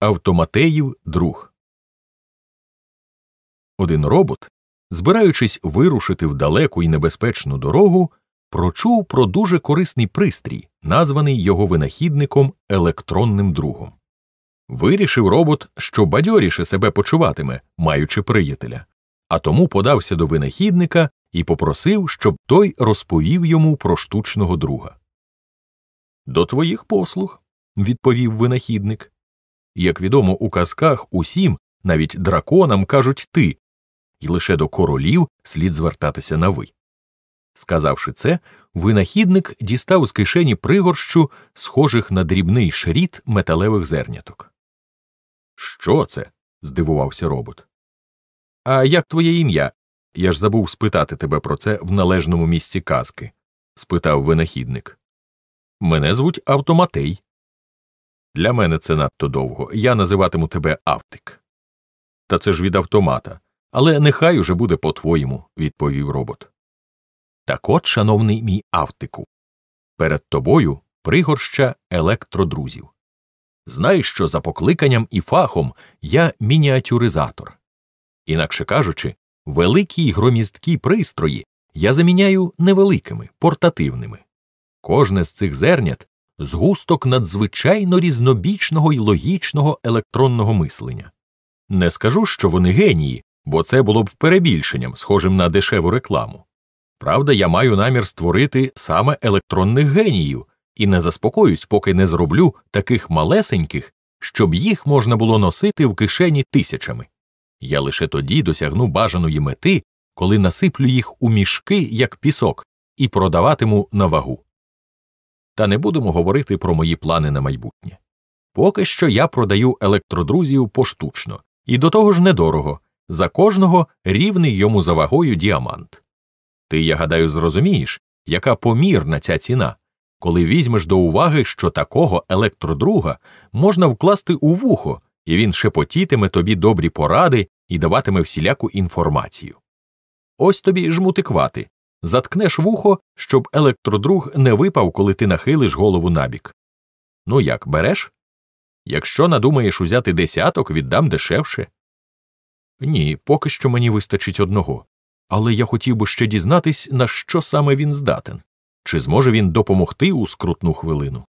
Автоматеїв друг. Один робот, збираючись вирушити в далеку і небезпечну дорогу, прочув про дуже корисний пристрій, названий його винахідником електронним другом. Вирішив робот, що бадьоріше себе почуватиме, маючи приятеля, а тому подався до винахідника і попросив, щоб той розповів йому про штучного друга. До твоїх послуг, відповів винахідник. Як відомо, у казках усім, навіть драконам кажуть ти, і лише до королів слід звертатися на ви. Сказавши це, винахідник дістав з кишені пригорщу, схожих на дрібний шріт металевих зерняток. Що це? здивувався робот. А як твоє ім'я? Я ж забув спитати тебе про це в належному місці казки? спитав винахідник. Мене звуть Автоматей. Для мене це надто довго. Я називатиму тебе Автик. Та це ж від автомата. Але нехай уже буде по-твоєму, відповів робот. Так от, шановний мій Автику, перед тобою пригорща електродрузів. Знай, що за покликанням і фахом я мініатюризатор. Інакше кажучи, великі й громіздкі пристрої я заміняю невеликими, портативними. Кожне з цих зернят згусток надзвичайно різнобічного і логічного електронного мислення. Не скажу, що вони генії, бо це було б перебільшенням, схожим на дешеву рекламу. Правда, я маю намір створити саме електронних геніїв і не заспокоюсь, поки не зроблю таких малесеньких, щоб їх можна було носити в кишені тисячами. Я лише тоді досягну бажаної мети, коли насиплю їх у мішки як пісок і продаватиму на вагу та не будемо говорити про мої плани на майбутнє. Поки що я продаю електродрузів поштучно і до того ж недорого, за кожного рівний йому за вагою діамант. Ти, я гадаю, зрозумієш, яка помірна ця ціна, коли візьмеш до уваги, що такого електродруга можна вкласти у вухо, і він шепотітиме тобі добрі поради і даватиме всіляку інформацію. Ось тобі жмутиквати, заткнеш вухо, щоб електродруг не випав, коли ти нахилиш голову набік. Ну як береш? Якщо надумаєш узяти десяток, віддам дешевше. Ні, поки що мені вистачить одного. Але я хотів би ще дізнатись, на що саме він здатен, чи зможе він допомогти у скрутну хвилину.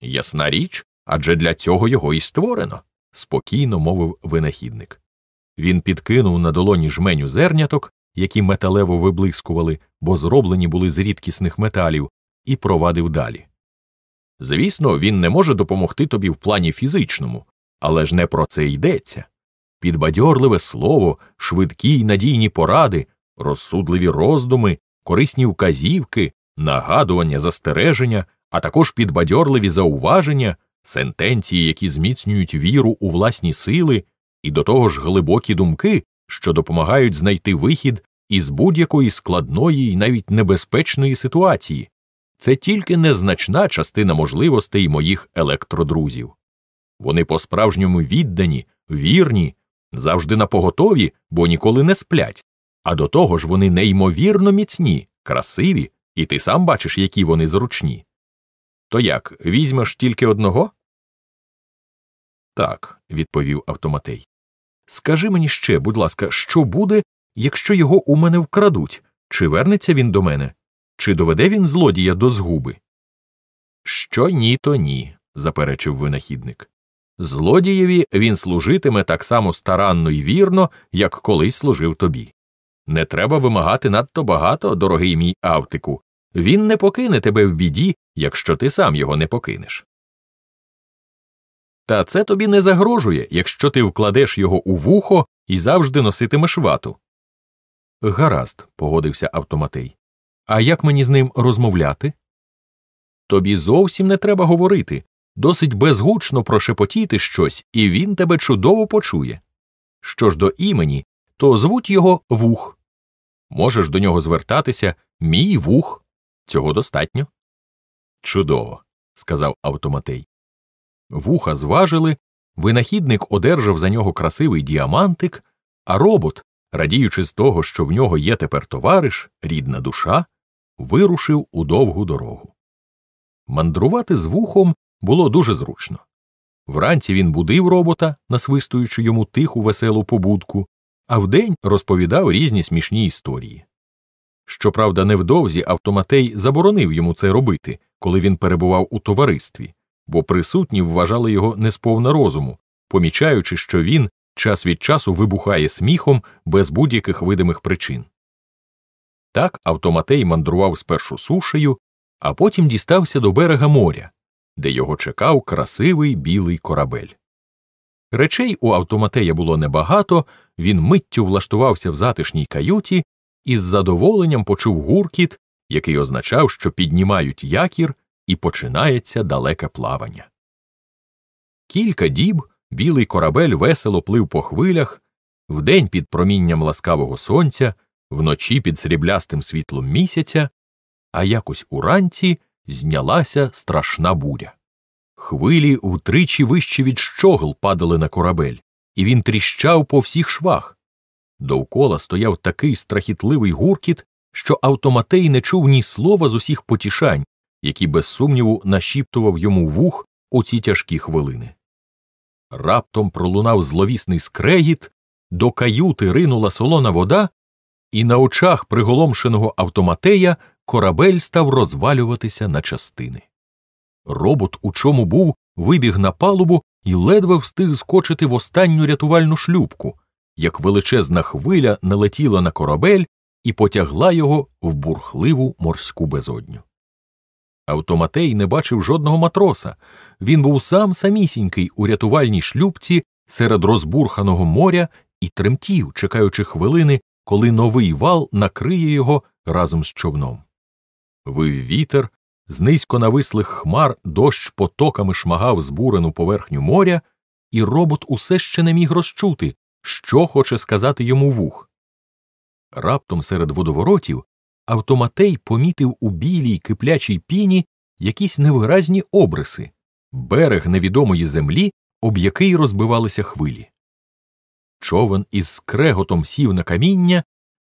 Ясна річ, адже для цього його і створено, спокійно мовив винахідник. Він підкинув на долоні жменю зерняток, які металево виблискували, бо зроблені були з рідкісних металів, і провадив далі. Звісно, він не може допомогти тобі в плані фізичному, але ж не про це йдеться. Підбадьорливе слово, швидкі й надійні поради, розсудливі роздуми, корисні вказівки, нагадування застереження, а також підбадьорливі зауваження, сентенції, які зміцнюють віру у власні сили, і до того ж глибокі думки що допомагають знайти вихід із будь-якої складної і навіть небезпечної ситуації. Це тільки незначна частина можливостей моїх електродрузів. Вони по справжньому віддані, вірні, завжди напоготові, бо ніколи не сплять, а до того ж вони неймовірно міцні, красиві, і ти сам бачиш, які вони зручні. То як, візьмеш тільки одного? Так, відповів автоматей. Скажи мені ще, будь ласка, що буде, якщо його у мене вкрадуть, чи вернеться він до мене, чи доведе він злодія до згуби? Що ні, то ні, заперечив винахідник. Злодієві він служитиме так само старанно і вірно, як колись служив тобі. Не треба вимагати надто багато, дорогий мій автику, він не покине тебе в біді, якщо ти сам його не покинеш. Та це тобі не загрожує, якщо ти вкладеш його у вухо і завжди носитимеш вату. Гаразд, погодився автоматей. А як мені з ним розмовляти? Тобі зовсім не треба говорити, досить безгучно прошепотіти щось, і він тебе чудово почує. Що ж до імені, то звуть його вух. Можеш до нього звертатися мій вух. Цього достатньо. Чудово, сказав автоматей. Вуха зважили, винахідник одержав за нього красивий діамантик, а робот, радіючи з того, що в нього є тепер товариш, рідна душа, вирушив у довгу дорогу. Мандрувати з вухом було дуже зручно. Вранці він будив робота, насвистуючи йому тиху веселу побудку, а вдень розповідав різні смішні історії. Щоправда, невдовзі автоматей заборонив йому це робити, коли він перебував у товаристві, бо присутні вважали його несповна розуму, помічаючи, що він час від часу вибухає сміхом без будь-яких видимих причин. Так автоматей мандрував спершу сушею, а потім дістався до берега моря, де його чекав красивий білий корабель. Речей у автоматея було небагато, він миттю влаштувався в затишній каюті і з задоволенням почув гуркіт, який означав, що піднімають якір і починається далеке плавання. Кілька діб білий корабель весело плив по хвилях, вдень під промінням ласкавого сонця, вночі під сріблястим світлом місяця, а якось уранці знялася страшна буря. Хвилі втричі вище від щогл падали на корабель, і він тріщав по всіх швах. Довкола стояв такий страхітливий гуркіт, що автоматей не чув ні слова з усіх потішань, які без сумніву нашіптував йому вух у ці тяжкі хвилини. Раптом пролунав зловісний скрегіт, до каюти ринула солона вода, і на очах приголомшеного автоматея корабель став розвалюватися на частини. Робот, у чому був, вибіг на палубу і ледве встиг скочити в останню рятувальну шлюбку, як величезна хвиля налетіла на корабель і потягла його в бурхливу морську безодню. Автоматей не бачив жодного матроса. Він був сам самісінький у рятувальній шлюбці серед розбурханого моря і тремтів, чекаючи хвилини, коли новий вал накриє його разом з човном. Вив вітер, з низько навислих хмар дощ потоками шмагав збурену поверхню моря, і робот усе ще не міг розчути, що хоче сказати йому вух. Раптом серед водоворотів автоматей помітив у білій киплячій піні якісь невиразні обриси, берег невідомої землі, об який розбивалися хвилі. Човен із скреготом сів на каміння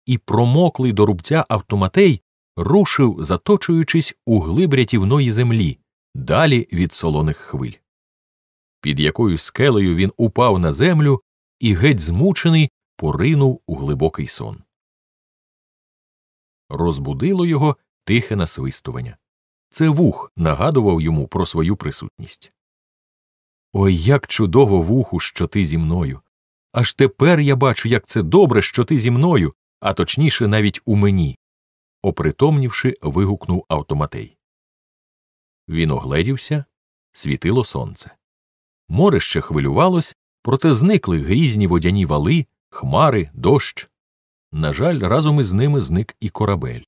і, промоклий до рубця автоматей, рушив, заточуючись у глиб рятівної землі, далі від солоних хвиль. Під якою скелею він упав на землю і, геть змучений, поринув у глибокий сон розбудило його тихе насвистування. Це вух нагадував йому про свою присутність. Ой, як чудово вуху, що ти зі мною. Аж тепер я бачу, як це добре, що ти зі мною, а точніше, навіть у мені. опритомнівши, вигукнув автоматей. Він огледівся, світило сонце. Море ще хвилювалось, проте зникли грізні водяні вали, хмари, дощ. На жаль, разом із ними зник і корабель.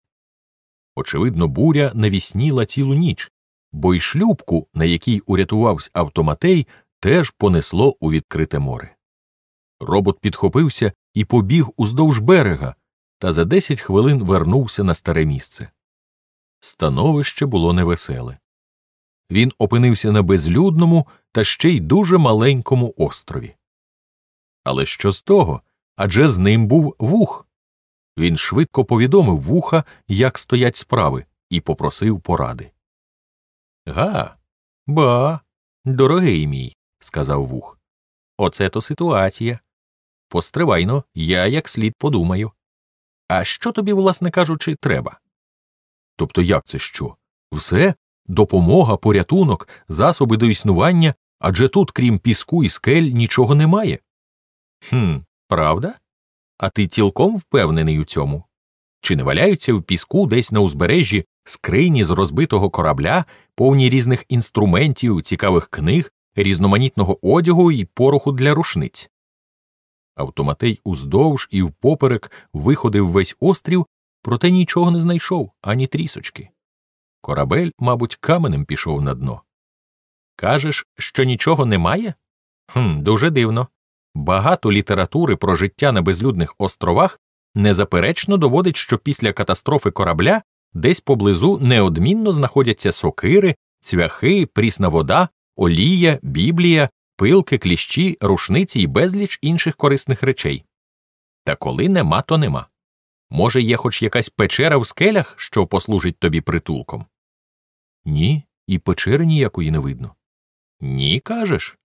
Очевидно, буря навісніла цілу ніч, бо й шлюбку, на якій урятувався автоматей, теж понесло у відкрите море. Робот підхопився і побіг уздовж берега, та за десять хвилин вернувся на старе місце. Становище було невеселе. Він опинився на безлюдному та ще й дуже маленькому острові. Але що з того? Адже з ним був вух. Він швидко повідомив вуха, як стоять справи, і попросив поради. Га, ба, дорогий мій, сказав вух. Оце то ситуація. Постривайно, я як слід подумаю. А що тобі, власне кажучи, треба? Тобто, як це що? Все допомога, порятунок, засоби до існування, адже тут, крім піску і скель, нічого немає. Хм, правда? А ти цілком впевнений у цьому? Чи не валяються в піску десь на узбережжі скрині з розбитого корабля, повні різних інструментів, цікавих книг, різноманітного одягу і пороху для рушниць? Автоматей уздовж і впоперек виходив весь острів, проте нічого не знайшов ані трісочки. Корабель, мабуть, каменем пішов на дно. Кажеш, що нічого немає? Хм, Дуже дивно. Багато літератури про життя на безлюдних островах незаперечно доводить, що після катастрофи корабля десь поблизу неодмінно знаходяться сокири, цвяхи, прісна вода, олія, біблія, пилки, кліщі, рушниці і безліч інших корисних речей. Та коли нема, то нема. Може, є хоч якась печера в скелях, що послужить тобі притулком? Ні, і печери ніякої не видно. Ні, кажеш.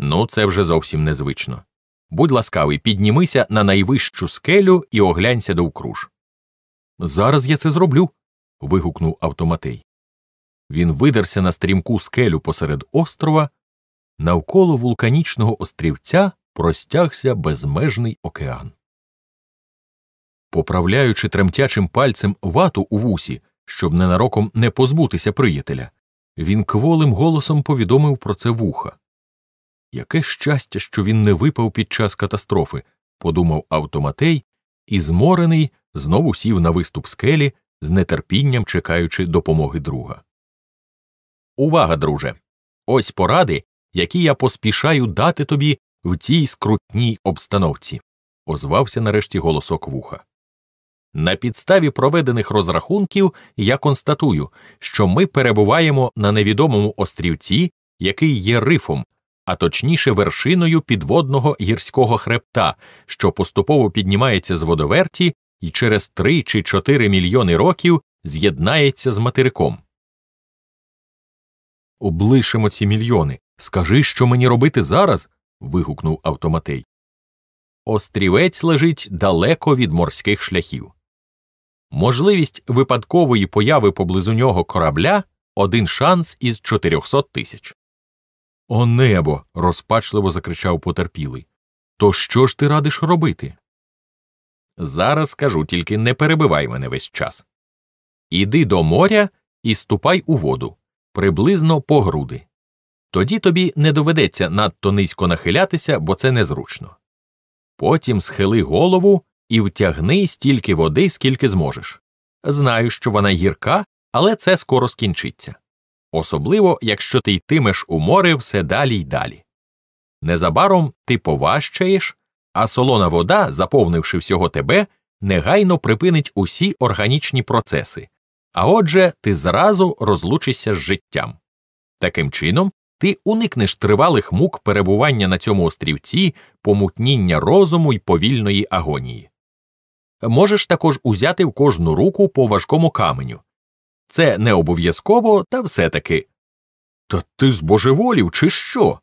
Ну, це вже зовсім незвично. Будь ласкавий, піднімися на найвищу скелю і оглянься довкруж. Зараз я це зроблю. вигукнув автоматей. Він видерся на стрімку скелю посеред острова, навколо вулканічного острівця простягся безмежний океан. Поправляючи тремтячим пальцем вату у вусі, щоб ненароком не позбутися приятеля, він кволим голосом повідомив про це вуха. Яке щастя, що він не випав під час катастрофи, подумав автоматей, і зморений знову сів на виступ скелі, з нетерпінням чекаючи допомоги друга. Увага, друже! Ось поради, які я поспішаю дати тобі в цій скрутній обстановці, озвався нарешті голосок вуха. На підставі проведених розрахунків я констатую, що ми перебуваємо на невідомому острівці, який є рифом а точніше вершиною підводного гірського хребта, що поступово піднімається з водоверті і через три чи чотири мільйони років з'єднається з материком. Облишимо ці мільйони. Скажи, що мені робити зараз. вигукнув автоматей. Острівець лежить далеко від морських шляхів. Можливість випадкової появи поблизу нього корабля один шанс із 400 тисяч. О небо. розпачливо закричав потерпілий. То що ж ти радиш робити? Зараз скажу, тільки не перебивай мене весь час. Іди до моря і ступай у воду приблизно по груди. Тоді тобі не доведеться надто низько нахилятися, бо це незручно. Потім схили голову і втягни стільки води, скільки зможеш. Знаю, що вона гірка, але це скоро скінчиться особливо якщо ти йтимеш у море все далі й далі. Незабаром ти поважчаєш, а солона вода, заповнивши всього тебе, негайно припинить усі органічні процеси, а отже, ти зразу розлучишся з життям. Таким чином, ти уникнеш тривалих мук перебування на цьому острівці, помутніння розуму й повільної агонії. Можеш також узяти в кожну руку по важкому каменю це не обов'язково, та все таки. Та ти збожеволів, чи що?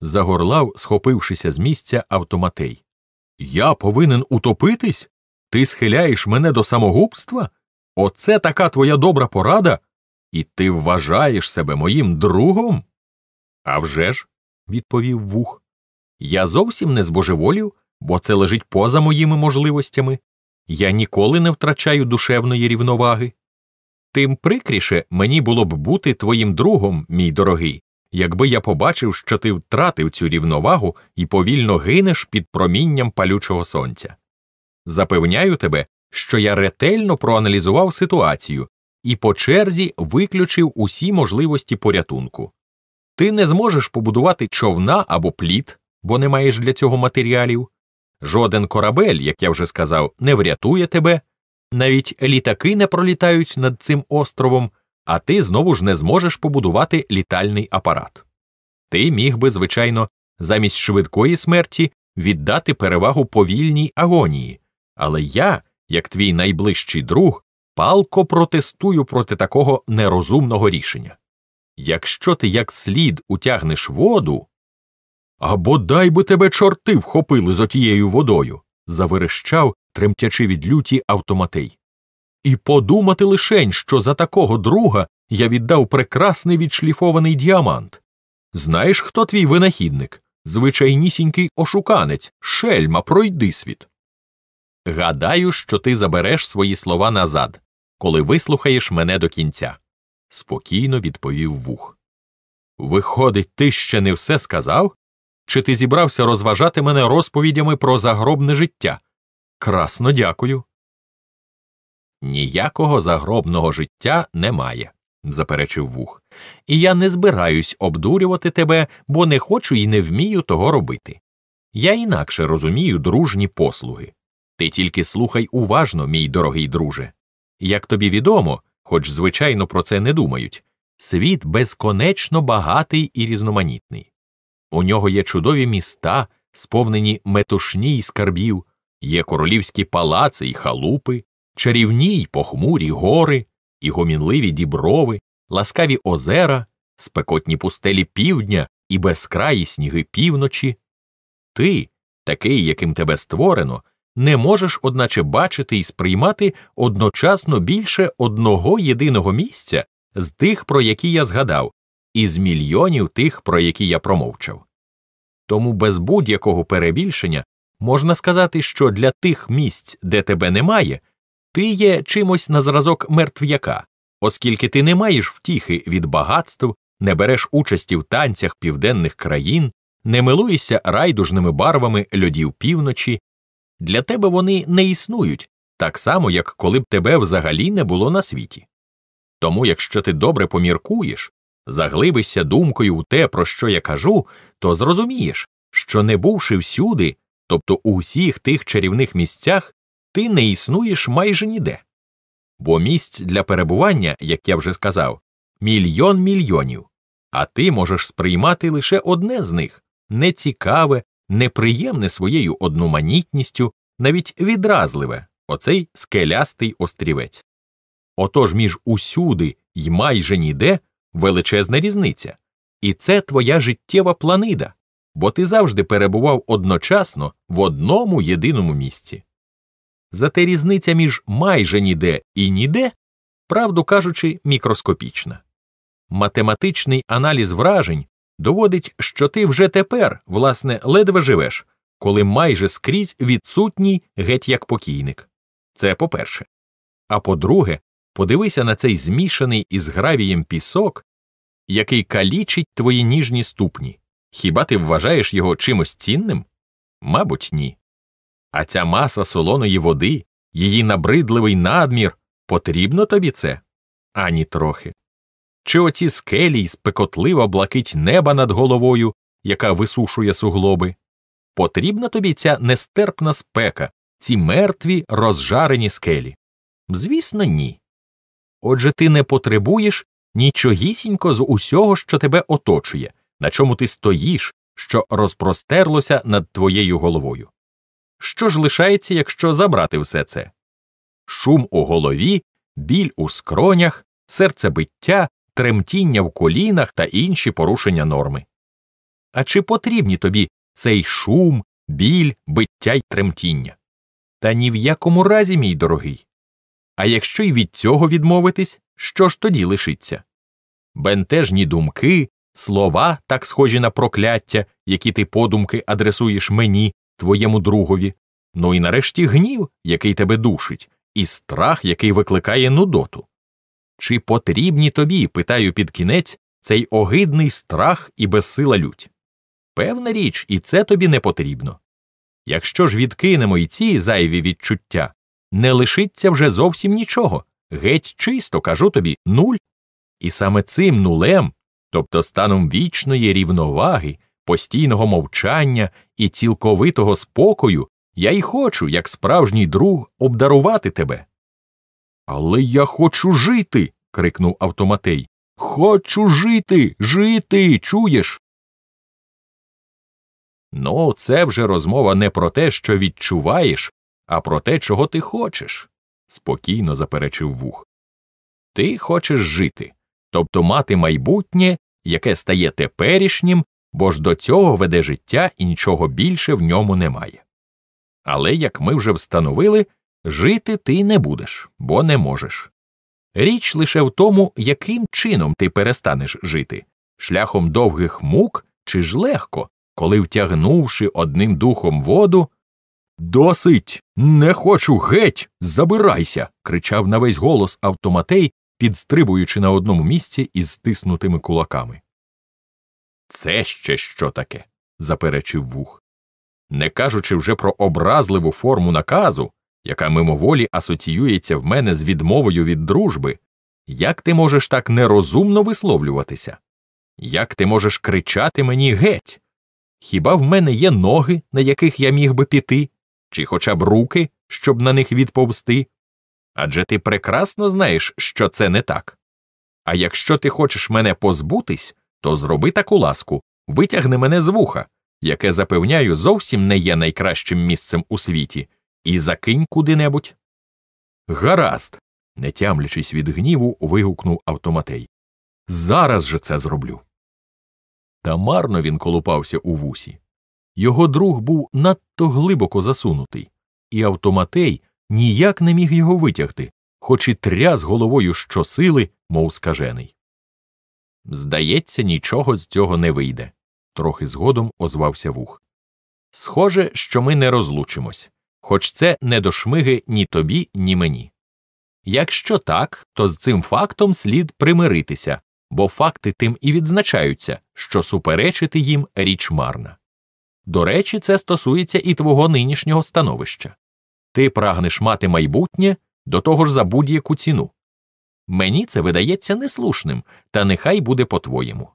загорлав, схопившися з місця автоматей. Я повинен утопитись? Ти схиляєш мене до самогубства? Оце така твоя добра порада? І ти вважаєш себе моїм другом? «А вже ж», – відповів вух. Я зовсім не збожеволів, бо це лежить поза моїми можливостями. Я ніколи не втрачаю душевної рівноваги. Тим прикріше мені було б бути твоїм другом, мій дорогий, якби я побачив, що ти втратив цю рівновагу і повільно гинеш під промінням палючого сонця. Запевняю тебе, що я ретельно проаналізував ситуацію і по черзі виключив усі можливості порятунку. Ти не зможеш побудувати човна або пліт, бо не маєш для цього матеріалів. Жоден корабель, як я вже сказав, не врятує тебе навіть літаки не пролітають над цим островом, а ти знову ж не зможеш побудувати літальний апарат. Ти міг би, звичайно, замість швидкої смерті віддати перевагу повільній агонії, але я, як твій найближчий друг, палко протестую проти такого нерозумного рішення. Якщо ти як слід утягнеш воду. Або дай би тебе чорти вхопили з отією водою. заверещав тремтячи від люті автоматей. І подумати лишень, що за такого друга я віддав прекрасний відшліфований діамант. Знаєш, хто твій винахідник? Звичайнісінький ошуканець, шельма, пройди світ. Гадаю, що ти забереш свої слова назад, коли вислухаєш мене до кінця, спокійно відповів вух. Виходить, ти ще не все сказав? Чи ти зібрався розважати мене розповідями про загробне життя, Красно дякую. Ніякого загробного життя немає, заперечив вух, і я не збираюсь обдурювати тебе, бо не хочу і не вмію того робити. Я інакше розумію дружні послуги. Ти тільки слухай уважно, мій дорогий друже. Як тобі відомо, хоч звичайно про це не думають, світ безконечно багатий і різноманітний. У нього є чудові міста, сповнені метушні й скарбів. Є королівські палаци й халупи, чарівні й похмурі гори, і гомінливі діброви, ласкаві озера, спекотні пустелі півдня і безкраї сніги півночі. Ти, такий, яким тебе створено, не можеш, одначе, бачити і сприймати одночасно більше одного єдиного місця з тих, про які я згадав, і з мільйонів тих, про які я промовчав. Тому без будь-якого перебільшення можна сказати, що для тих місць, де тебе немає, ти є чимось на зразок мертв'яка, оскільки ти не маєш втіхи від багатств, не береш участі в танцях південних країн, не милуєшся райдужними барвами льодів півночі, для тебе вони не існують так само, як коли б тебе взагалі не було на світі. Тому, якщо ти добре поміркуєш, заглибишся думкою у те, про що я кажу, то зрозумієш, що, не бувши всюди, Тобто у всіх тих чарівних місцях ти не існуєш майже ніде. Бо місць для перебування, як я вже сказав, мільйон мільйонів, а ти можеш сприймати лише одне з них нецікаве, неприємне своєю одноманітністю, навіть відразливе оцей скелястий острівець. Отож між усюди й майже ніде величезна різниця, і це твоя життєва планида, бо ти завжди перебував одночасно в одному єдиному місці. Зате різниця між майже ніде і ніде, правду кажучи, мікроскопічна. Математичний аналіз вражень доводить, що ти вже тепер, власне, ледве живеш, коли майже скрізь відсутній геть як покійник. Це по перше. А по-друге, подивися на цей змішаний із гравієм пісок, який калічить твої ніжні ступні. Хіба ти вважаєш його чимось цінним? Мабуть, ні. А ця маса солоної води, її набридливий надмір, потрібно тобі це? Ані трохи. Чи оці скелі й спекотлива блакить неба над головою, яка висушує суглоби? Потрібна тобі ця нестерпна спека, ці мертві розжарені скелі? Звісно, ні. Отже, ти не потребуєш нічогісінько з усього, що тебе оточує на чому ти стоїш, що розпростерлося над твоєю головою. Що ж лишається, якщо забрати все це? Шум у голові, біль у скронях, серцебиття, тремтіння в колінах та інші порушення норми. А чи потрібні тобі цей шум, біль, биття й тремтіння? Та ні в якому разі, мій дорогий. А якщо й від цього відмовитись, що ж тоді лишиться? Бентежні думки, слова, так схожі на прокляття, які ти подумки адресуєш мені, твоєму другові, ну і нарешті гнів, який тебе душить, і страх, який викликає нудоту. Чи потрібні тобі, питаю під кінець, цей огидний страх і безсила лють? Певна річ, і це тобі не потрібно. Якщо ж відкинемо і ці зайві відчуття, не лишиться вже зовсім нічого, геть чисто, кажу тобі, нуль. І саме цим нулем тобто станом вічної рівноваги, постійного мовчання і цілковитого спокою, я й хочу, як справжній друг, обдарувати тебе. Але я хочу жити. крикнув автоматей. Хочу жити, жити, чуєш? Ну, це вже розмова не про те, що відчуваєш, а про те, чого ти хочеш, спокійно заперечив вух. Ти хочеш жити, тобто мати майбутнє яке стає теперішнім, бо ж до цього веде життя і нічого більше в ньому немає. Але, як ми вже встановили, жити ти не будеш, бо не можеш. Річ лише в тому, яким чином ти перестанеш жити шляхом довгих мук чи ж легко, коли втягнувши одним духом воду. Досить, не хочу геть, забирайся. кричав на весь голос автоматей, підстрибуючи на одному місці із стиснутими кулаками. Це ще що таке? заперечив вух. Не кажучи вже про образливу форму наказу, яка мимоволі асоціюється в мене з відмовою від дружби, як ти можеш так нерозумно висловлюватися? Як ти можеш кричати мені геть? Хіба в мене є ноги, на яких я міг би піти, чи хоча б руки, щоб на них відповзти? адже ти прекрасно знаєш, що це не так. А якщо ти хочеш мене позбутись, то зроби таку ласку, витягни мене з вуха, яке, запевняю, зовсім не є найкращим місцем у світі, і закинь куди-небудь. Гаразд, не тямлячись від гніву, вигукнув автоматей. Зараз же це зроблю. Та марно він колупався у вусі. Його друг був надто глибоко засунутий, і автоматей ніяк не міг його витягти, хоч і тряс головою щосили, мов скажений. Здається, нічого з цього не вийде, трохи згодом озвався вух. Схоже, що ми не розлучимось, хоч це не до шмиги ні тобі, ні мені. Якщо так, то з цим фактом слід примиритися, бо факти тим і відзначаються, що суперечити їм річ марна. До речі, це стосується і твого нинішнього становища. Ти прагнеш мати майбутнє до того ж за будь-яку ціну. Мені це видається неслушним, та нехай буде по-твоєму.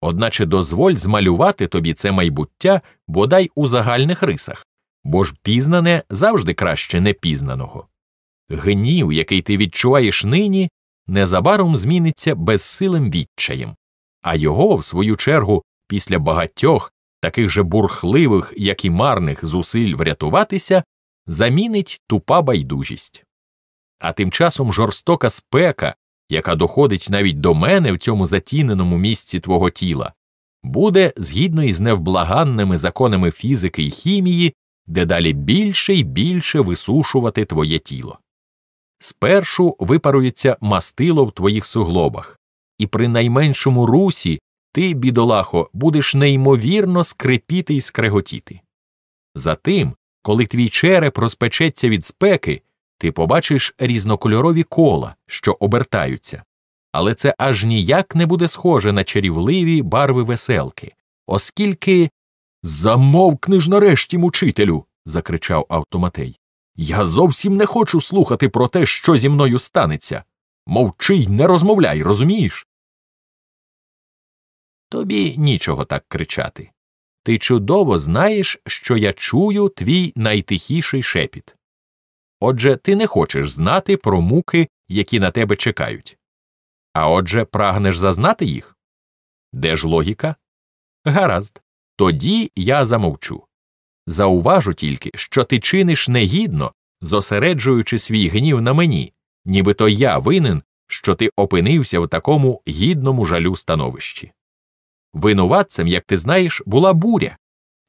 Одначе дозволь змалювати тобі це майбуття бодай у загальних рисах, бо ж пізнане завжди краще непізнаного. Гнів, який ти відчуваєш нині, незабаром зміниться безсилим відчаєм, а його, в свою чергу, після багатьох, таких же бурхливих, як і марних зусиль врятуватися, замінить тупа байдужість. А тим часом жорстока спека, яка доходить навіть до мене в цьому затіненому місці твого тіла, буде згідно із невблаганними законами фізики і хімії дедалі більше і більше висушувати твоє тіло. Спершу випарується мастило в твоїх суглобах, і при найменшому русі ти, бідолахо, будеш неймовірно скрипіти і скреготіти. Затим коли твій череп розпечеться від спеки, ти побачиш різнокольорові кола, що обертаються. Але це аж ніяк не буде схоже на чарівливі барви веселки, оскільки. Замовкни ж нарешті, мучителю. закричав автоматей. Я зовсім не хочу слухати про те, що зі мною станеться. Мовчи й не розмовляй, розумієш? Тобі нічого так кричати. Ти чудово знаєш, що я чую твій найтихіший шепіт. Отже, ти не хочеш знати про муки, які на тебе чекають. А отже, прагнеш зазнати їх? Де ж логіка? Гаразд, тоді я замовчу. Зауважу тільки, що ти чиниш негідно, зосереджуючи свій гнів на мені, нібито я винен, що ти опинився в такому гідному жалю становищі. Винуватцем, як ти знаєш, була буря,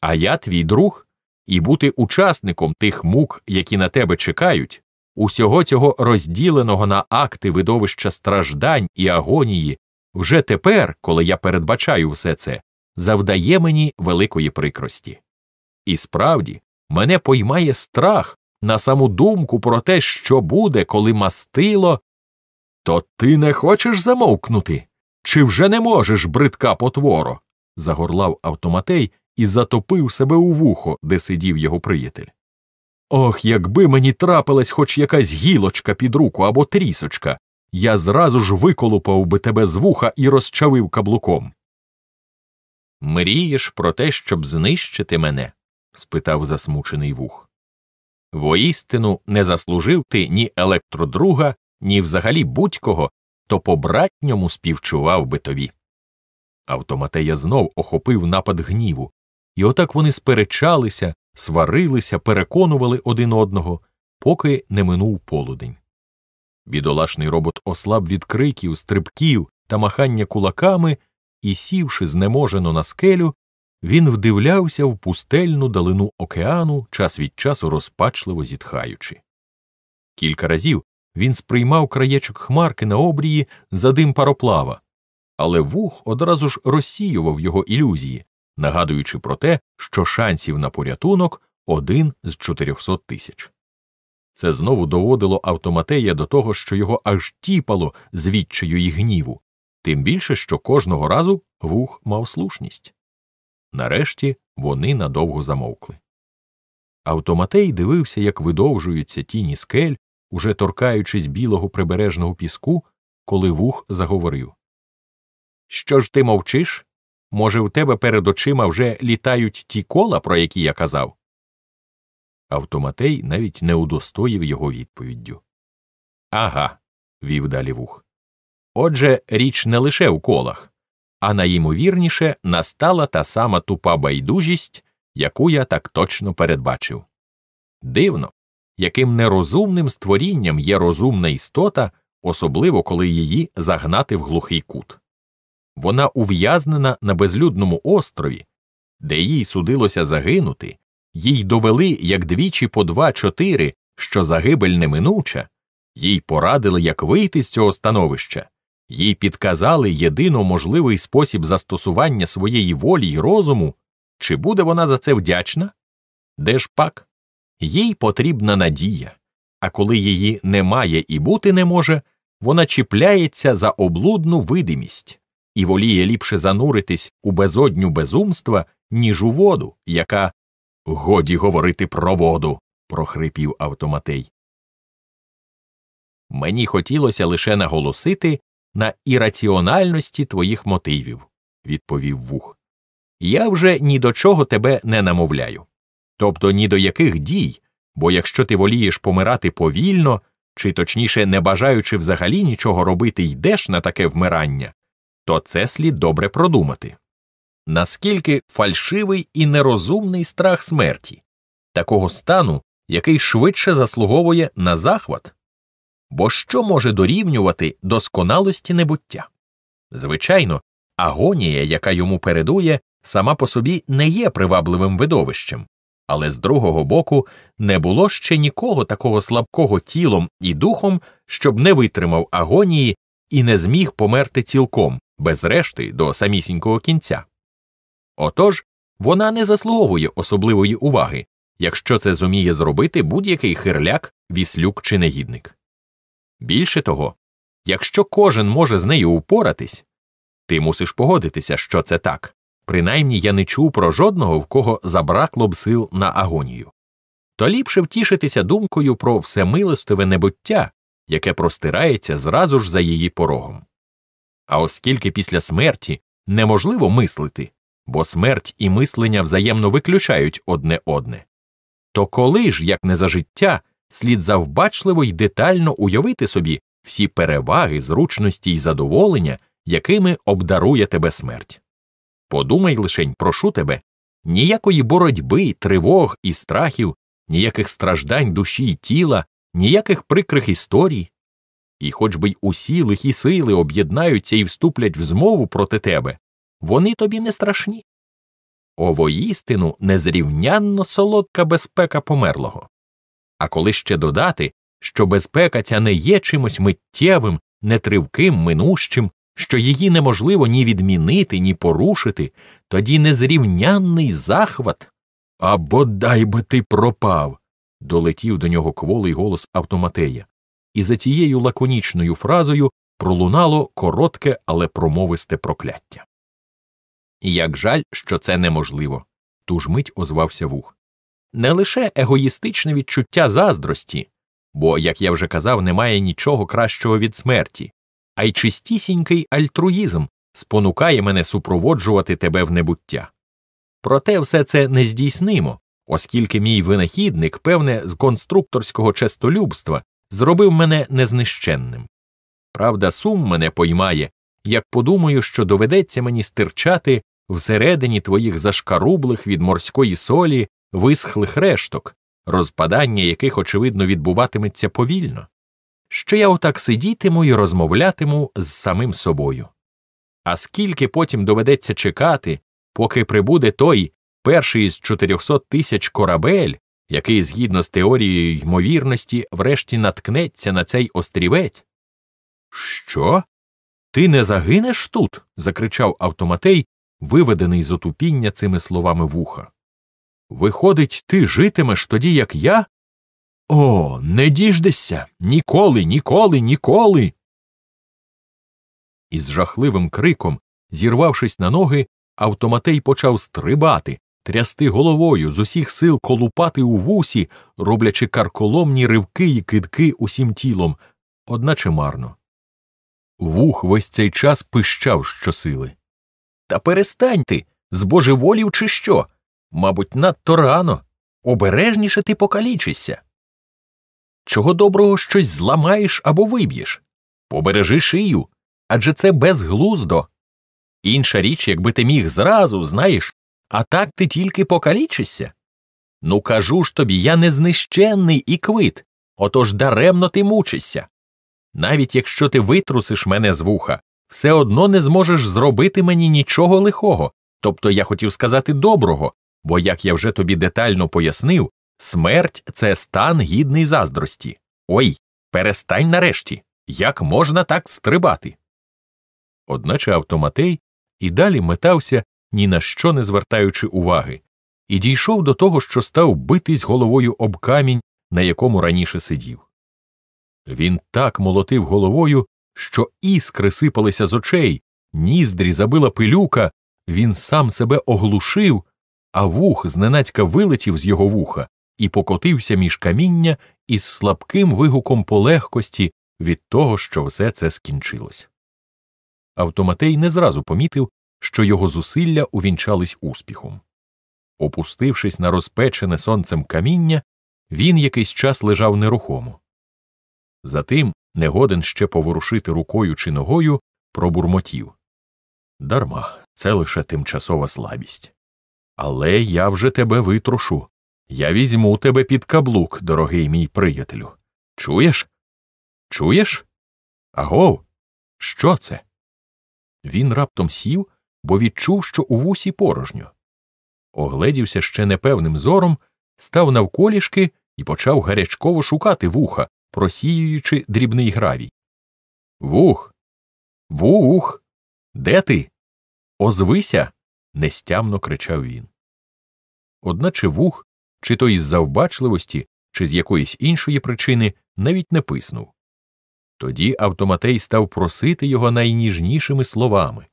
а я твій друг, і бути учасником тих мук, які на тебе чекають, усього цього розділеного на акти видовища страждань і агонії, вже тепер, коли я передбачаю все це, завдає мені великої прикрості. І справді, мене поймає страх на саму думку про те, що буде, коли мастило. То ти не хочеш замовкнути? Чи вже не можеш, бридка потворо? загорлав автоматей і затопив себе у вухо, де сидів його приятель. Ох, якби мені трапилась хоч якась гілочка під руку або трісочка, я зразу ж виколупав би тебе з вуха і розчавив каблуком. Мрієш про те, щоб знищити мене? спитав засмучений вух. Воістину не заслужив ти ні електродруга, ні взагалі будь-кого, то по братньому співчував би тобі. Автоматея знов охопив напад гніву, і отак вони сперечалися, сварилися, переконували один одного, поки не минув полудень. Бідолашний робот ослаб від криків, стрибків та махання кулаками і, сівши знеможено на скелю, він вдивлявся в пустельну далину океану, час від часу розпачливо зітхаючи. Кілька разів він сприймав краєчок хмарки на обрії за дим пароплава, але вух одразу ж розсіював його ілюзії, нагадуючи про те, що шансів на порятунок один з 400 тисяч. Це знову доводило автоматея до того, що його аж тіпало звідчаю відчаю і гніву, тим більше, що кожного разу вух мав слушність. Нарешті вони надовго замовкли. Автоматей дивився, як видовжуються тіні скель, уже торкаючись білого прибережного піску, коли вух заговорив. Що ж ти мовчиш? Може, в тебе перед очима вже літають ті кола, про які я казав? Автоматей навіть не удостоїв його відповіддю. Ага, вів далі вух. Отже, річ не лише в колах, а найімовірніше настала та сама тупа байдужість, яку я так точно передбачив. Дивно яким нерозумним створінням є розумна істота, особливо коли її загнати в глухий кут. Вона ув'язнена на безлюдному острові, де їй судилося загинути, їй довели, як двічі по два-чотири, що загибель неминуча, їй порадили, як вийти з цього становища, їй підказали єдино можливий спосіб застосування своєї волі й розуму, чи буде вона за це вдячна? Де ж пак? їй потрібна надія, а коли її немає і бути не може, вона чіпляється за облудну видимість і воліє ліпше зануритись у безодню безумства, ніж у воду, яка годі говорити про воду, прохрипів автоматей. Мені хотілося лише наголосити на ірраціональності твоїх мотивів, відповів вух. Я вже ні до чого тебе не намовляю тобто ні до яких дій, бо якщо ти волієш помирати повільно, чи точніше не бажаючи взагалі нічого робити, йдеш на таке вмирання, то це слід добре продумати. Наскільки фальшивий і нерозумний страх смерті, такого стану, який швидше заслуговує на захват? Бо що може дорівнювати досконалості небуття? Звичайно, агонія, яка йому передує, сама по собі не є привабливим видовищем, але з другого боку не було ще нікого такого слабкого тілом і духом, щоб не витримав агонії і не зміг померти цілком, без решти до самісінького кінця. Отож вона не заслуговує особливої уваги, якщо це зуміє зробити будь-який хирляк, віслюк чи негідник. Більше того, якщо кожен може з нею упоратись, ти мусиш погодитися, що це так. Принаймні я не чув про жодного, в кого забракло б сил на агонію. То ліпше втішитися думкою про всемилостиве небуття, яке простирається зразу ж за її порогом. А оскільки після смерті неможливо мислити, бо смерть і мислення взаємно виключають одне одне, то коли ж, як не за життя, слід завбачливо й детально уявити собі всі переваги, зручності й задоволення, якими обдарує тебе смерть. Подумай лишень, прошу тебе, ніякої боротьби, тривог і страхів, ніяких страждань душі й тіла, ніяких прикрих історій. І хоч би й усі лихі сили об'єднаються і вступлять в змову проти тебе, вони тобі не страшні. О воістину незрівнянно солодка безпека померлого. А коли ще додати, що безпека ця не є чимось миттєвим, нетривким, минущим, що її неможливо ні відмінити, ні порушити, тоді незрівнянний захват. А бодай би ти пропав. долетів до нього кволий голос автоматея, і за цією лаконічною фразою пролунало коротке, але промовисте прокляття. Як жаль, що це неможливо, ту ж мить озвався вух. Не лише егоїстичне відчуття заздрості, бо, як я вже казав, немає нічого кращого від смерті, а й чистісінький альтруїзм спонукає мене супроводжувати тебе в небуття. Проте все це не здійснимо, оскільки мій винахідник, певне, з конструкторського честолюбства зробив мене незнищенним. Правда, сум мене поймає, як подумаю, що доведеться мені стирчати всередині твоїх зашкарублих від морської солі висхлих решток, розпадання яких, очевидно, відбуватиметься повільно що я отак сидітиму і розмовлятиму з самим собою. А скільки потім доведеться чекати, поки прибуде той перший із 400 тисяч корабель, який, згідно з теорією ймовірності, врешті наткнеться на цей острівець? Що? Ти не загинеш тут? закричав автоматей, виведений з отупіння цими словами вуха. Виходить, ти житимеш тоді, як я? О, не діждешся ніколи, ніколи, ніколи. Із жахливим криком, зірвавшись на ноги, автоматей почав стрибати, трясти головою, з усіх сил колупати у вусі, роблячи карколомні ривки і кидки усім тілом, одначе марно. Вух весь цей час пищав щосили. Та перестань ти, збожеволів, чи що? Мабуть, надто рано. Обережніше ти покалічишся. Чого доброго щось зламаєш або виб'єш, побережи шию, адже це безглуздо. Інша річ, якби ти міг зразу, знаєш, а так ти тільки покалічишся. Ну кажу ж тобі, я незнищенний і квит, отож даремно ти мучишся. Навіть якщо ти витрусиш мене з вуха, все одно не зможеш зробити мені нічого лихого, тобто я хотів сказати доброго, бо, як я вже тобі детально пояснив, Смерть це стан гідний заздрості. Ой, перестань нарешті. Як можна так стрибати? Одначе автоматей і далі метався, ні на що не звертаючи уваги, і дійшов до того, що став битись головою об камінь, на якому раніше сидів. Він так молотив головою, що іскри сипалися з очей, ніздрі забила пилюка, він сам себе оглушив, а вух зненацька вилетів з його вуха, і покотився між каміння із слабким вигуком полегкості від того, що все це скінчилось. Автоматей не зразу помітив, що його зусилля увінчались успіхом. Опустившись на розпечене сонцем каміння, він якийсь час лежав нерухомо. Затим, негоден ще поворушити рукою чи ногою, пробурмотів Дарма, це лише тимчасова слабість. Але я вже тебе витрушу. Я візьму у тебе під каблук, дорогий мій приятелю. Чуєш? Чуєш? Агов, що це? Він раптом сів, бо відчув, що у вусі порожньо. Огледівся ще непевним зором, став навколішки і почав гарячково шукати вуха, просіюючи дрібний гравій. Вух, вух, де ти? Озвися. нестямно кричав він. Одначе вух чи то із завбачливості, чи з якоїсь іншої причини навіть не писнув. Тоді автоматей став просити його найніжнішими словами,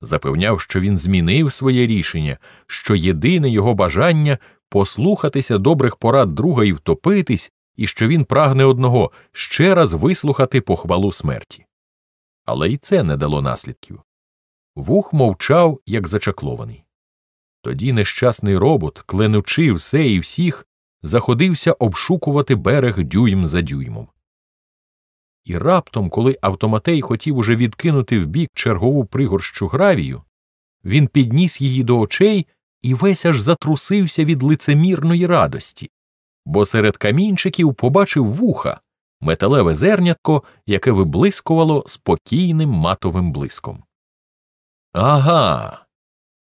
запевняв, що він змінив своє рішення, що єдине його бажання послухатися добрих порад друга і втопитись, і що він прагне одного ще раз вислухати похвалу смерті. Але і це не дало наслідків. Вух мовчав, як зачаклований. Тоді нещасний робот, кленучи все і всіх, заходився обшукувати берег дюйм за дюймом. І раптом, коли автоматей хотів уже відкинути вбік чергову пригорщу гравію, він підніс її до очей і весь аж затрусився від лицемірної радості, бо серед камінчиків побачив вуха, металеве зернятко, яке виблискувало спокійним матовим блиском. Ага.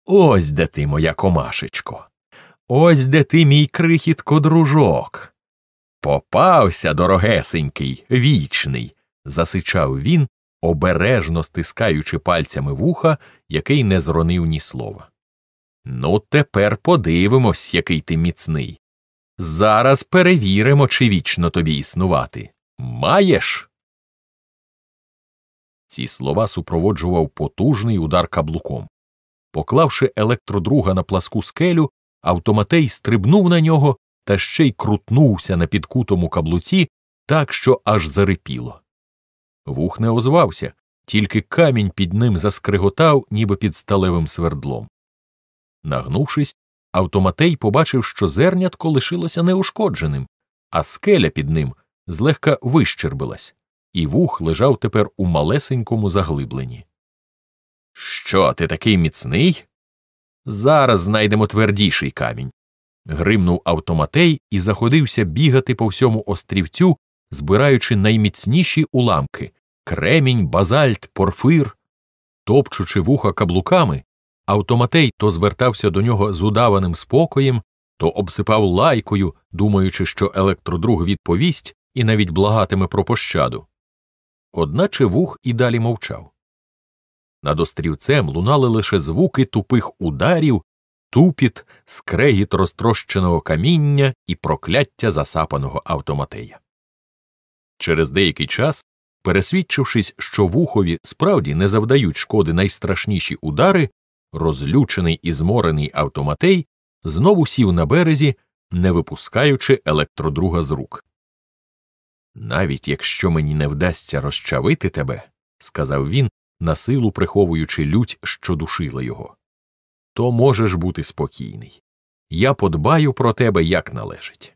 Ось де ти, моя комашечко, ось де ти, мій крихітко дружок. Попався, дорогесенький, вічний, засичав він, обережно стискаючи пальцями вуха, який не зронив ні слова. Ну, тепер подивимось, який ти міцний. Зараз перевіримо, чи вічно тобі існувати. Маєш? Ці слова супроводжував потужний удар каблуком. Поклавши електродруга на пласку скелю, автоматей стрибнув на нього та ще й крутнувся на підкутому каблуці так, що аж зарипіло. Вух не озвався, тільки камінь під ним заскриготав, ніби під сталевим свердлом. Нагнувшись, автоматей побачив, що зернятко лишилося неушкодженим, а скеля під ним злегка вищербилась, і вух лежав тепер у малесенькому заглибленні. Що, ти такий міцний? Зараз знайдемо твердіший камінь. Гримнув автоматей і заходився бігати по всьому острівцю, збираючи найміцніші уламки кремінь, базальт, порфир. Топчучи вуха каблуками, автоматей то звертався до нього з удаваним спокоєм, то обсипав лайкою, думаючи, що електродруг відповість і навіть благатиме про пощаду. Одначе вух і далі мовчав. Над острівцем лунали лише звуки тупих ударів, тупіт, скрегіт розтрощеного каміння і прокляття засапаного автоматея. Через деякий час, пересвідчившись, що вухові справді не завдають шкоди найстрашніші удари, розлючений і зморений автоматей знову сів на березі, не випускаючи електродруга з рук. Навіть якщо мені не вдасться розчавити тебе, сказав він, насилу приховуючи лють, що душила його. То можеш бути спокійний. Я подбаю про тебе як належить.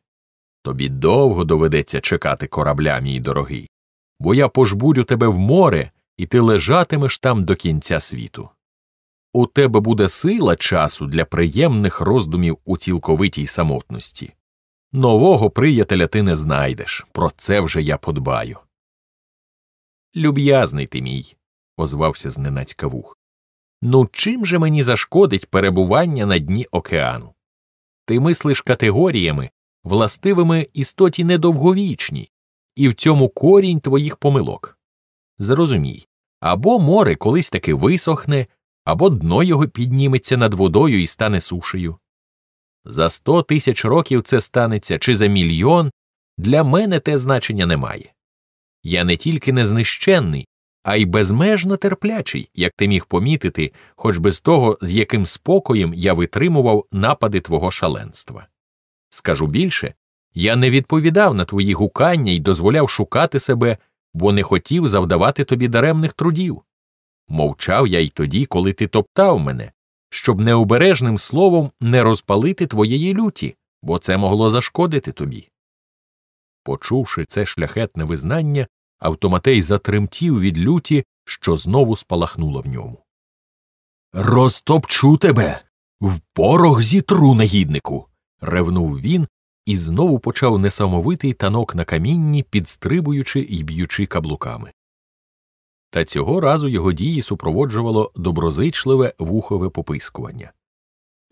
Тобі довго доведеться чекати корабля, мій дорогий, бо я пожбурю тебе в море, і ти лежатимеш там до кінця світу. У тебе буде сила часу для приємних роздумів у цілковитій самотності. Нового приятеля ти не знайдеш, про це вже я подбаю. Люб'язний ти мій, озвався зненацька вух. Ну чим же мені зашкодить перебування на дні океану? Ти мислиш категоріями, властивими істоті недовговічні, і в цьому корінь твоїх помилок. Зрозумій або море колись таки висохне, або дно його підніметься над водою і стане сушею. За сто тисяч років це станеться чи за мільйон, для мене те значення немає. Я не тільки незнищенний, а й безмежно терплячий, як ти міг помітити, хоч би з того, з яким спокоєм я витримував напади твого шаленства. Скажу більше я не відповідав на твої гукання і дозволяв шукати себе, бо не хотів завдавати тобі даремних трудів. Мовчав я й тоді, коли ти топтав мене, щоб необережним словом не розпалити твоєї люті, бо це могло зашкодити тобі. Почувши це шляхетне визнання, Автоматей затремтів від люті, що знову спалахнуло в ньому. Розтопчу тебе, в порох зітру негіднику. ревнув він і знову почав несамовитий танок на камінні, підстрибуючи і б'ючи каблуками. Та цього разу його дії супроводжувало доброзичливе вухове попискування.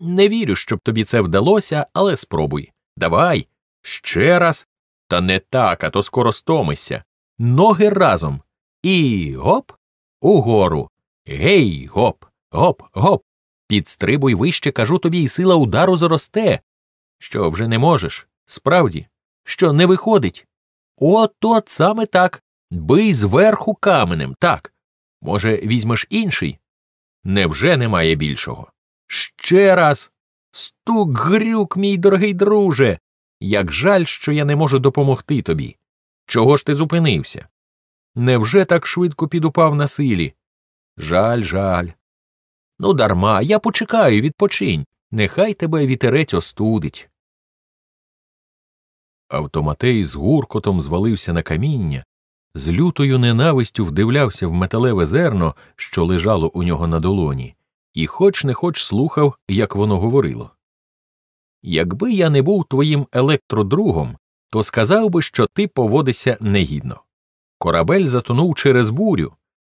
Не вірю, щоб тобі це вдалося, але спробуй. Давай, ще раз, та не так, а то скоро стомишся ноги разом. І гоп угору. Гей, гоп, гоп, гоп. Підстрибуй вище, кажу тобі, і сила удару зросте. Що вже не можеш, справді, що не виходить. От от саме так. Бий зверху каменем, так. Може, візьмеш інший? Невже немає більшого? Ще раз. Стук грюк, мій дорогий друже. Як жаль, що я не можу допомогти тобі. Чого ж ти зупинився? Невже так швидко підупав на силі? Жаль, жаль. Ну, дарма, я почекаю, відпочинь. Нехай тебе вітерець остудить. Автоматей з гуркотом звалився на каміння, з лютою ненавистю вдивлявся в металеве зерно, що лежало у нього на долоні, і хоч не хоч слухав, як воно говорило. Якби я не був твоїм електродругом, то сказав би, що ти поводишся негідно. Корабель затонув через бурю,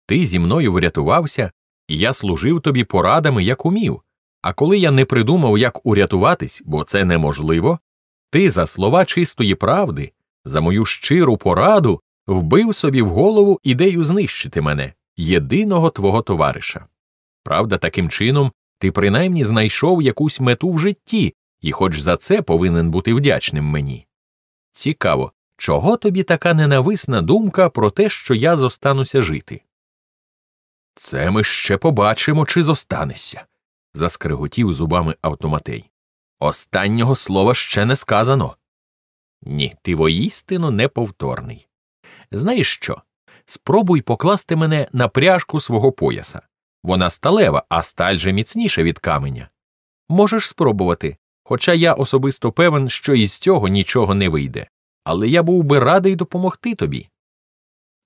ти зі мною врятувався, і я служив тобі порадами, як умів. А коли я не придумав, як урятуватись, бо це неможливо, ти за слова чистої правди, за мою щиру пораду вбив собі в голову ідею знищити мене, єдиного твого товариша. Правда, таким чином ти принаймні знайшов якусь мету в житті і, хоч за це повинен бути вдячним мені. Цікаво, чого тобі така ненависна думка про те, що я зостануся жити? Це ми ще побачимо, чи зостанешся, заскриготів зубами автоматей. Останнього слова ще не сказано. Ні, ти воїстину неповторний. Знаєш що? Спробуй покласти мене на пряжку свого пояса. Вона сталева, а сталь же міцніша від каменя. Можеш спробувати, Хоча я особисто певен, що із цього нічого не вийде, але я був би радий допомогти тобі.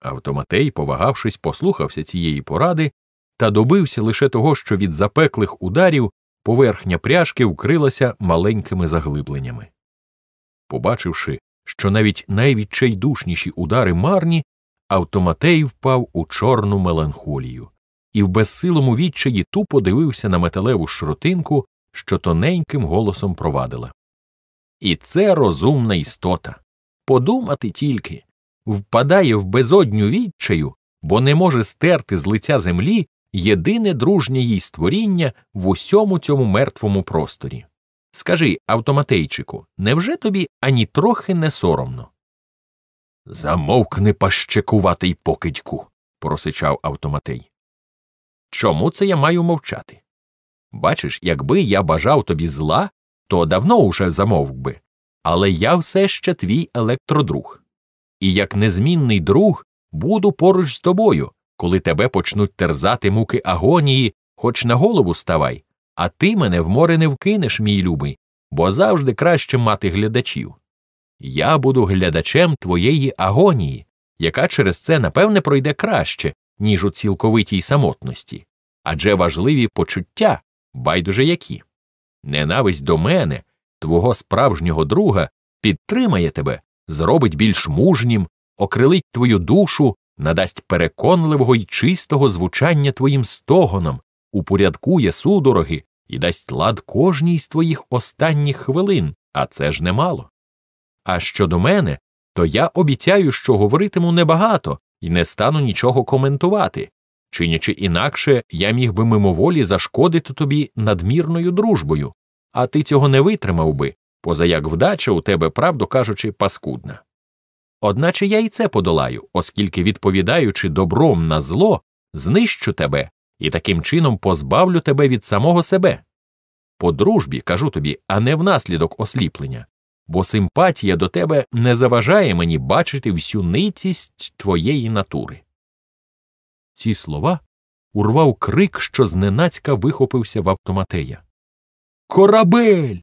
Автоматей, повагавшись, послухався цієї поради та добився лише того, що від запеклих ударів поверхня пряжки вкрилася маленькими заглибленнями. Побачивши, що навіть найвідчайдушніші удари марні, автоматей впав у чорну меланхолію і в безсилому відчаї тупо дивився на металеву шротинку, що тоненьким голосом провадила. І це розумна істота. Подумати тільки впадає в безодню відчаю, бо не може стерти з лиця землі єдине дружнє їй створіння в усьому цьому мертвому просторі. Скажи, автоматейчику, невже тобі ані трохи не соромно? Замовкни пащекуватий покидьку, просичав автоматей. Чому це я маю мовчати? Бачиш, якби я бажав тобі зла, то давно уже замовк би, але я все ще твій електродруг. І як незмінний друг буду поруч з тобою, коли тебе почнуть терзати муки агонії, хоч на голову ставай, а ти мене в море не вкинеш, мій любий, бо завжди краще мати глядачів. Я буду глядачем твоєї агонії, яка через це, напевне, пройде краще, ніж у цілковитій самотності, адже важливі почуття байдуже які. Ненависть до мене, твого справжнього друга, підтримає тебе, зробить більш мужнім, окрилить твою душу, надасть переконливого й чистого звучання твоїм стогонам, упорядкує судороги і дасть лад кожній з твоїх останніх хвилин, а це ж немало. А щодо мене, то я обіцяю, що говоритиму небагато і не стану нічого коментувати. Чинячи інакше, я міг би мимоволі зашкодити тобі надмірною дружбою, а ти цього не витримав би, поза як вдача у тебе, правду кажучи, паскудна. Одначе я і це подолаю, оскільки, відповідаючи добром на зло, знищу тебе і таким чином позбавлю тебе від самого себе. По дружбі кажу тобі, а не внаслідок осліплення, бо симпатія до тебе не заважає мені бачити всю ницість твоєї натури. Ці слова урвав крик, що зненацька вихопився в автоматея. Корабель!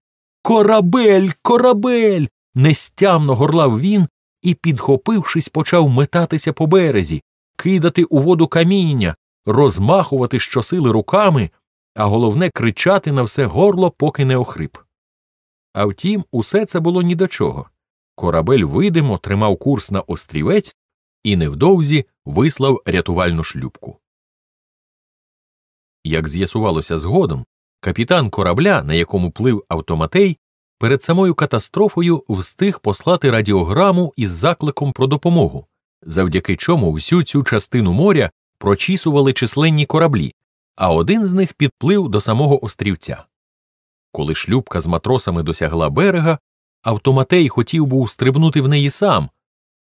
Корабель, корабель! нестямно горлав він і, підхопившись, почав метатися по березі, кидати у воду каміння, розмахувати щосили руками, а головне кричати на все горло, поки не охрип. А втім, усе це було ні до чого. Корабель видимо тримав курс на острівець, і невдовзі вислав рятувальну шлюпку. Як з'ясувалося згодом, капітан корабля, на якому плив автоматей, перед самою катастрофою встиг послати радіограму із закликом про допомогу, завдяки чому всю цю частину моря прочісували численні кораблі, а один з них підплив до самого острівця. Коли шлюпка з матросами досягла берега, автоматей хотів був стрибнути в неї сам,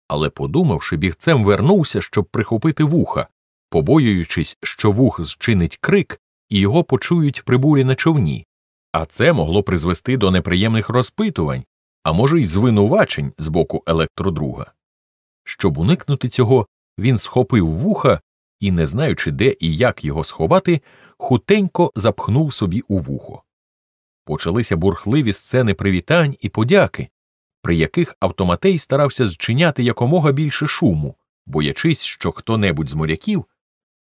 але, подумавши, бігцем вернувся, щоб прихопити вуха, побоюючись, що вух зчинить крик і його почують прибулі на човні, а це могло призвести до неприємних розпитувань, а може, й звинувачень з боку електродруга. Щоб уникнути цього, він схопив вуха і, не знаючи, де і як його сховати, хутенько запхнув собі у вухо. Почалися бурхливі сцени привітань і подяки, при яких автоматей старався зчиняти якомога більше шуму, боячись, що хто небудь з моряків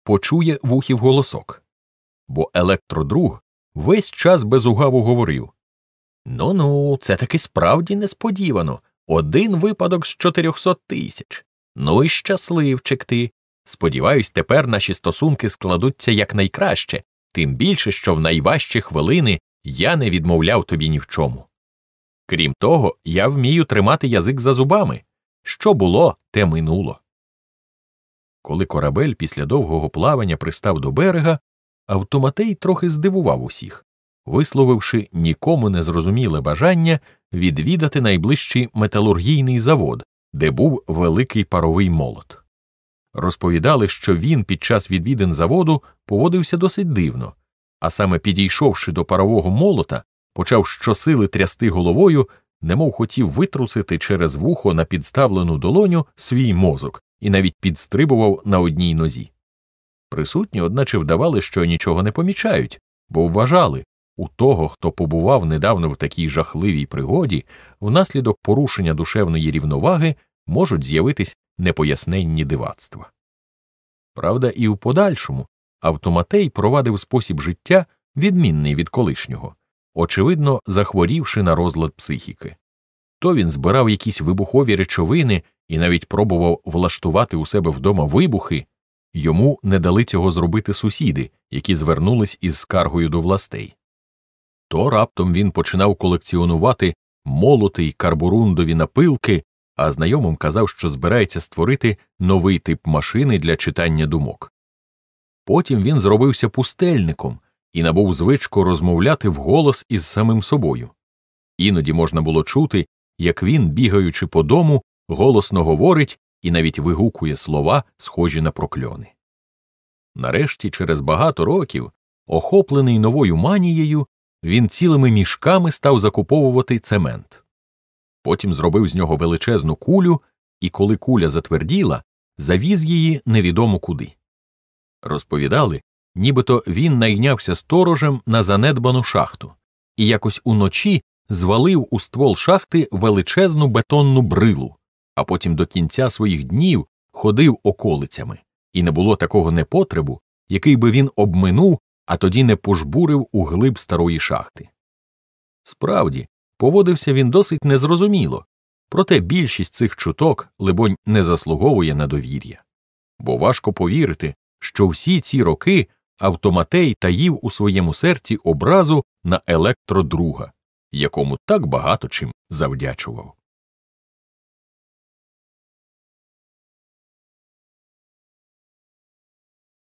почує вухів голосок. Бо електродруг весь час без угаву говорив Ну ну, це таки справді несподівано. Один випадок з чотирьохсот тисяч. Ну і щасливчик ти. Сподіваюсь, тепер наші стосунки складуться якнайкраще, тим більше, що в найважчі хвилини я не відмовляв тобі ні в чому. Крім того, я вмію тримати язик за зубами. Що було, те минуло. Коли корабель після довгого плавання пристав до берега, автоматей трохи здивував усіх, висловивши нікому незрозуміле бажання відвідати найближчий металургійний завод, де був великий паровий молот. Розповідали, що він під час відвідин заводу поводився досить дивно, а саме підійшовши до парового молота, почав щосили трясти головою, немов хотів витрусити через вухо на підставлену долоню свій мозок і навіть підстрибував на одній нозі. Присутні, одначе, вдавали, що нічого не помічають, бо вважали у того, хто побував недавно в такій жахливій пригоді, внаслідок порушення душевної рівноваги можуть з'явитись непоясненні дивацтва. Правда, і в подальшому автоматей провадив спосіб життя, відмінний від колишнього очевидно, захворівши на розлад психіки. То він збирав якісь вибухові речовини і навіть пробував влаштувати у себе вдома вибухи, йому не дали цього зробити сусіди, які звернулись із скаргою до властей. То раптом він починав колекціонувати молоти й карбурундові напилки, а знайомим казав, що збирається створити новий тип машини для читання думок. Потім він зробився пустельником і набув звичку розмовляти вголос із самим собою. Іноді можна було чути, як він, бігаючи по дому, голосно говорить і навіть вигукує слова, схожі на прокльони. Нарешті, через багато років, охоплений новою манією, він цілими мішками став закуповувати цемент. Потім зробив з нього величезну кулю, і, коли куля затверділа, завіз її невідомо куди. Розповідали, нібито він найнявся сторожем на занедбану шахту і якось уночі звалив у ствол шахти величезну бетонну брилу, а потім до кінця своїх днів ходив околицями, і не було такого непотребу, який би він обминув, а тоді не пожбурив у глиб старої шахти. Справді, поводився він досить незрозуміло, проте більшість цих чуток, либонь, не заслуговує на довір'я. Бо важко повірити, що всі ці роки Автоматей таїв у своєму серці образу на електродруга, якому так багато чим завдячував.